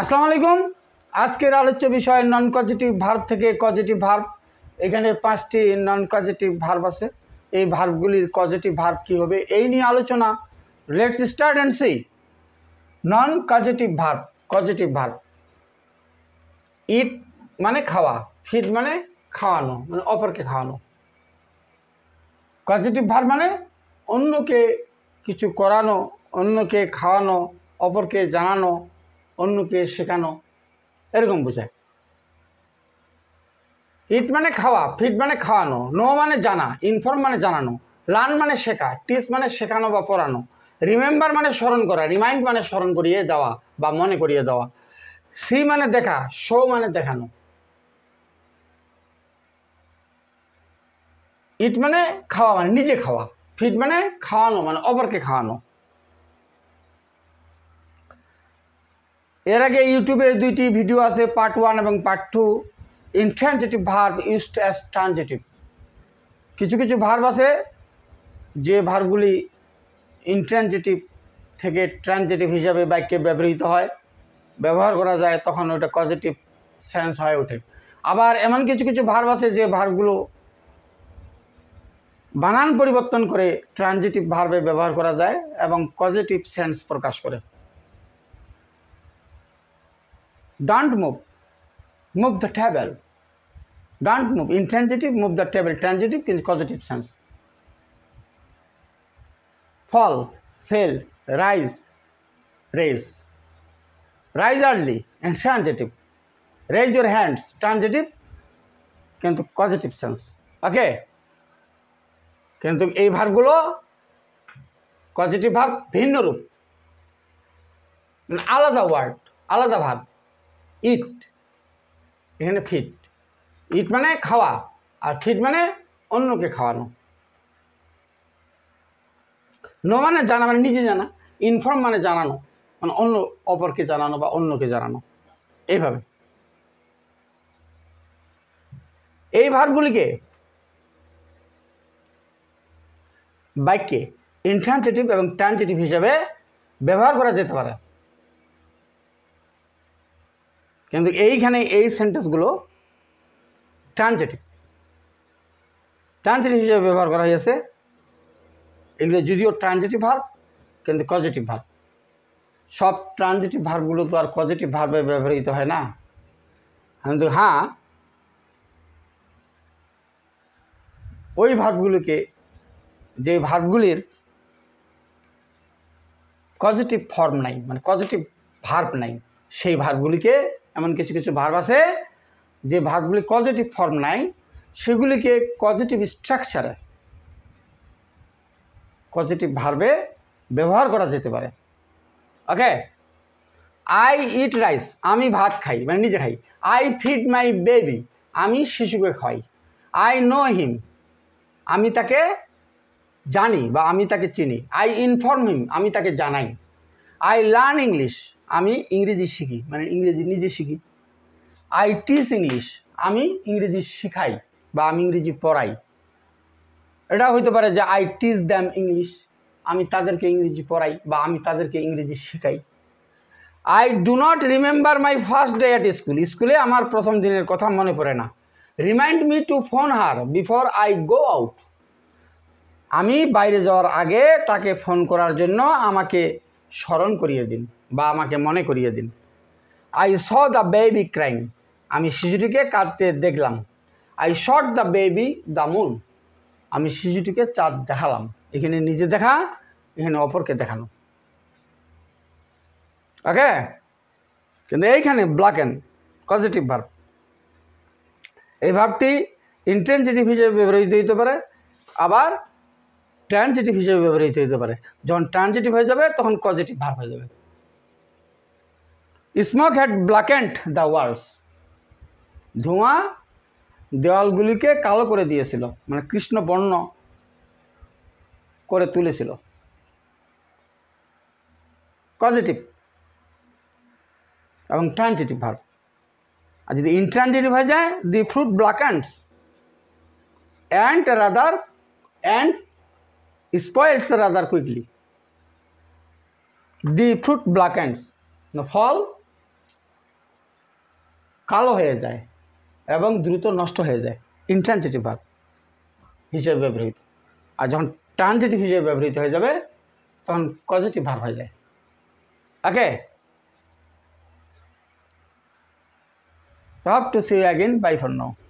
আসসালামু আলাইকুম আজকের আলোচ্য বিষয় নন কজেটিভ ভার্ব থেকে কজিটিভ ভার্ব এখানে পাঁচটি নন কজেটিভ ভার্ব আছে এই ভার্বগুলির কজিটিভ ভার্ব কী হবে এই নিয়ে আলোচনা let's start and see non causative verb causative verb eat মানে খাওয়া ফিট মানে খাওয়ানো মানে অপরকে খাওয়ানো কজেটিভ ভার্ব মানে অন্যকে কিছু করানো অন্যকে খাওয়ানো অপরকে জানানো অন্যকে শেখানো এরকম বোঝায় ইট মানে খাওয়া ফিট মানে খাওয়ানো নো মানে জানা ইনফর্ম মানে জানানো লার্ন মানে শেখা টিস মানে শেখানো বা পড়ানো রিমেম্বার মানে স্মরণ করা রিমাইন্ড মানে স্মরণ করিয়ে দেওয়া বা মনে করিয়ে দেওয়া সি মানে দেখা শো মানে দেখানো ইট মানে খাওয়া মানে নিজে খাওয়া ফিট মানে খাওয়ানো মানে অপরকে খাওয়ানো এর আগে ইউটিউবে দুইটি ভিডিও আছে পার্ট ওয়ান এবং part two intransitive verb used as transitive কিছু কিছু ভার্ব আছে যে ভার্বগুলি ইনট্রানজেটিভ থেকে ট্রানজেটিভ হিসাবে বাক্যে ব্যবহৃত হয় ব্যবহার করা যায় তখন ওটা পজিটিভ সেন্স হয়ে ওঠে আবার এমন কিছু কিছু ভার্ব আছে যে ভার্বগুলো বানান পরিবর্তন করে ট্রানজেটিভ ভার্বে ব্যবহার করা যায় এবং পজিটিভ সেন্স প্রকাশ করে don't move move the table don't move intransitive move the table transitive কিন্তু positive sense fall fell rise raise rise early transitive raise your hands transitive কিন্তু পজিটিভ সেন্স ওকে কিন্তু এই ভাবগুলো পজিটিভ ভাব ভিন্ন রূপ আলাদা ওয়ার্ড আলাদা ভাব ইট এখানে ফিট ইট মানে খাওয়া আর ফিট মানে অন্যকে খাওয়ানো ন মানে জানা মানে নিজে জানা ইনফর্ম মানে জানানো মানে অন্য অপরকে জানানো বা অন্যকে জানানো এইভাবে এই ভারগুলিকে বাক্যে ইন্ট্রান্সেটিভ এবং ট্রান্সেটিভ হিসাবে ব্যবহার করা যেতে পারে কিন্তু এইখানে এই সেন্টেন্সগুলো ট্রানজেটিভ ট্রানজেটিভ হিসেবে ব্যবহার করা হয়েছে এগুলো যদিও ট্রানজেটিভ ভার্ব কিন্তু কজেটিভ ভার্ব সব ট্রানজেটিভ ভার্বগুলো তো আর কজেটিভ ভার্বে ব্যবহৃত হয় না কিন্তু হ্যাঁ ওই ভার্বগুলিকে যে ভার্বগুলির পজিটিভ ফর্ম নাই মানে পজিটিভ ভার্ব নাই সেই ভার্বগুলিকে এমন কিছু কিছু ভার্ব আছে যে ভার্বগুলি পজিটিভ ফর্ম নাই সেগুলিকে পজিটিভ স্ট্রাকচারে পজিটিভ ভার্বে ব্যবহার করা যেতে পারে ওকে আই ইট রাইস আমি ভাত খাই মানে নিজে খাই আই ফিড মাই বেবি আমি শিশুকে খাই আই নো হিম আমি তাকে জানি বা আমি তাকে চিনি আই ইনফর্ম হিম আমি তাকে জানাই আই লার্ন ইংলিশ আমি ইংরেজি শিখি মানে ইংরেজি নিজে শিখি আই টিচ ইংলিশ আমি ইংরেজি শিখাই বা আমি ইংরেজি পড়াই এটা হইতে পারে যে আই টিচ দ্যাম ইংলিশ আমি তাদেরকে ইংরেজি পড়াই বা আমি তাদেরকে ইংরেজি শিখাই I do not remember my first day at school স্কুলে আমার প্রথম দিনের কথা মনে পড়ে না remind me to phone her before I go out আমি বাইরে যাওয়ার আগে তাকে ফোন করার জন্য আমাকে স্মরণ করিয়ে দিন বা আমাকে মনে করিয়ে দিন I saw the baby crying আমি শিশুটিকে কাঁদতে দেখলাম I showed the baby the moon আমি শিশুটিকে চাঁদ দেখালাম এখানে নিজে দেখা এখানে অপরকে দেখানো ওকে কিন্তু এইখানে ব্ল্যাক অ্যান্ড পজিটিভ ভার্ব এই ভাবটি ইন্টেন্সিটিভ হিসেবে ব্যবহৃত হইতে পারে আবার ট্রানজিটিভ হিসেবে ব্যবহৃত হইতে পারে যখন ট্রানজিটিভ হয়ে যাবে তখন পজিটিভ ভার্ব হয়ে যাবে smoke had blackened the walls ধোঁয়া দেওয়ালগুলিকে কালো করে দিয়েছিল মানে কৃষ্ণ বর্ণ করে তুলেছিল পজিটিভ এবং ট্রানজিটিভ ভার্ব আর যদি ইনট্রানজিটিভ হয়ে যায় the fruit blackens and rather and spoils rather quickly the fruit blackens ফল কালো হয়ে যায় এবং দ্রুত নষ্ট হয়ে যায় ইনট্রানজেটিভ ভার্ব হিসেবে ব্যবহৃত আর যখন ট্রানজেটিভ হিসেবে ব্যবহৃত হয়ে যাবে তখন পজিটিভ ভার্ব হয়ে যায় okay have to see you again bye for